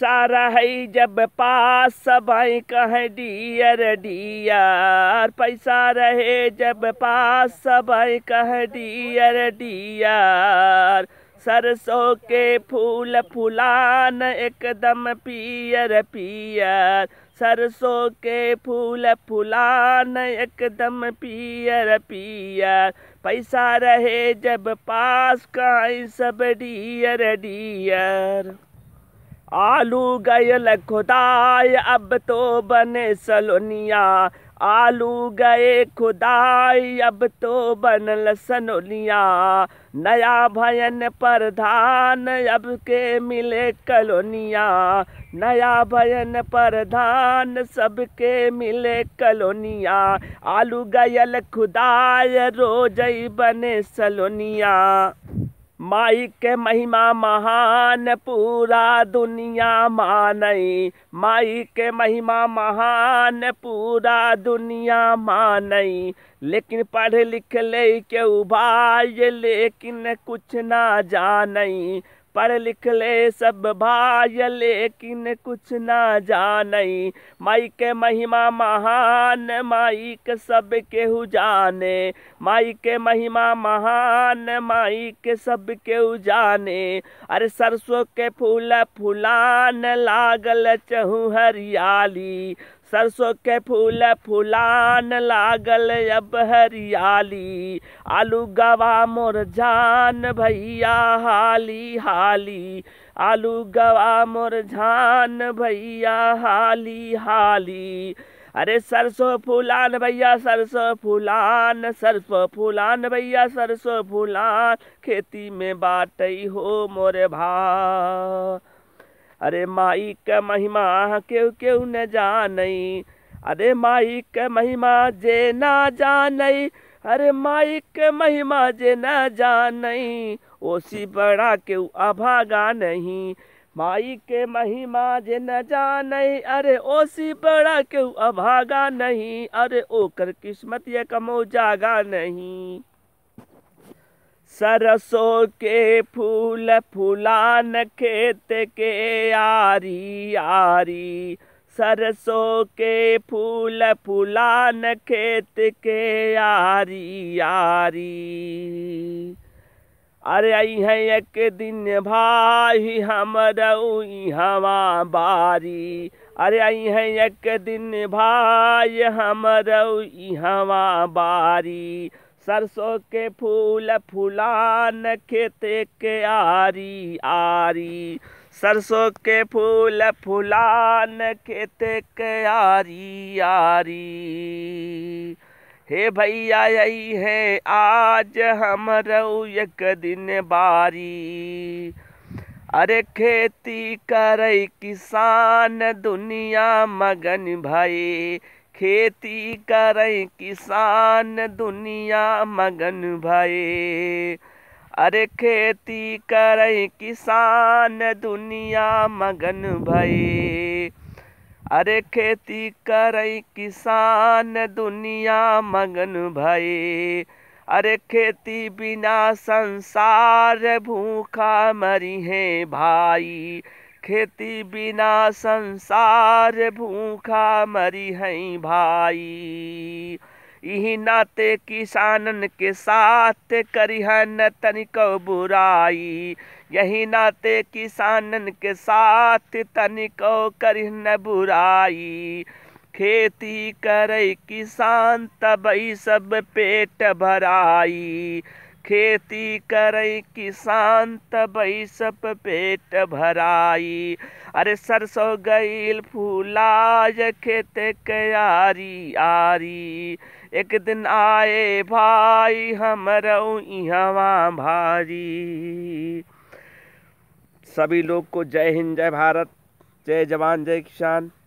सारा है जब पास सब कहें डियर डियर पैसा रहे जब पास सब कहें डियर डियर सरसों के फूल फुलान एकदम पियर पियर सरसों के फूल फुलान एकदम पियर पियर पैसा रहे जब पास का सब डियर डियर आलू गयल खुदाय अब तो बने सलोनिया आलू गए खुदाई अब तो बनल सनोलिया नया भयन प्रधान अब के मिले कलोनिया नया भयन प्रधान सबके मिले कलोनिया आलू गयल खुदाय रोज बने सलोनिया माई के महिमा महान पूरा दुनिया मानई माई के महिमा महान पूरा दुनिया मानई लेकिन पढ़ लिख ले के उबाय लेकिन कुछ ना जानई पढ़ ले सब भाई लेकिन कुछ ना जानई माई के महिमा महान माई के सब केहू जाने माई के महिमा महान माई के सब केहू जाने अरे सरसों के फूल फुलान लागल चहु हरियाली सरसों के फूल फूलान लागल अब हरियाली आलू गवा मोर जान भैया हाली हाली आलू गवा मोर जान भैया हाली हाली अरे सरसों फूलान भैया सरसों फूलान सरसों फूलान भैया सरसों फूलान खेती में बाटई हो मोरे भा अरे माई के महिमा केव केहू न जानई अरे माई के महिमा जे ना जानई अरे माई के महिमा जे न जानई ओसी बड़ा केहू अभागा नहीं माई के महिमा जे न जानई अरे ओसी बड़ा केहू अभागा नहीं अरे ओकर किस्मत ये कमो जागा नहीं सरसों के फूल फूलान खेत के आरी आरी सरसों के फूल फूलान खेत के आरी आरी अरे आई है एक दिन भाई हमरऊ हवा बारी अरे आई है एक दिन भाई हमरऊ हवा बारी सरसों के फूल फूलान खेते के आरी आरी सरसों के फूल फूलान खेते के आरी आरी हे भैया यही है आज हम एक दिन बारी अरे खेती करे किसान दुनिया मगन भाई खेती करें किसान दुनिया मगन भये अरे खेती करें किसान दुनिया मगन भये अरे खेती करें किसान दुनिया मगन भये अरे खेती बिना संसार भूखा मरी है भाई खेती बिना संसार भूखा मरी है भाई यही नाते किसानन के साथ करिहन तनिको बुराई यही नाते किसानन के साथ तनिक करिहन बुराई खेती करे किसान तब सब पेट भराई खेती करई किसान तबई सब पेट भराई अरे सरसों गईल फूलाज खेत कयारी आरी एक दिन आए भाई हमरऊ इहवा भारी सभी लोग को जय हिंद जय भारत जय जवान जय किसान